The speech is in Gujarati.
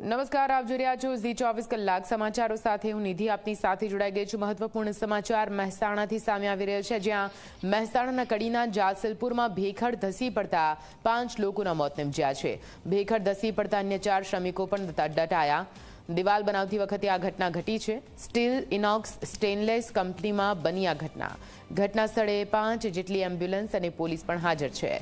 નમસ્કાર આપ જોઈ રહ્યા છો ઝી ચોવીસ કલાક સમાચારો સાથે હું નિધિ આપની સાથે જોડાઈ ગઈ છું મહત્વપૂર્ણ સમાચાર મહેસાણાથી સામે આવી રહ્યો છે જ્યાં મહેસાણાના કડીના જાસલપુરમાં ભેખડ ધસી પડતા પાંચ લોકોના મોત નિપજ્યા છે ભેખડ ધસી પડતા અન્ય ચાર શ્રમિકો પણ દટાયા દિવાલ બનાવતી વખતે આ ઘટના ઘટી છે સ્ટીલ ઇનોક્સ સ્ટેનલેસ કંપનીમાં બની આ ઘટના ઘટના સ્થળે પાંચ જેટલી એમ્બ્યુલન્સ અને પોલીસ પણ હાજર છે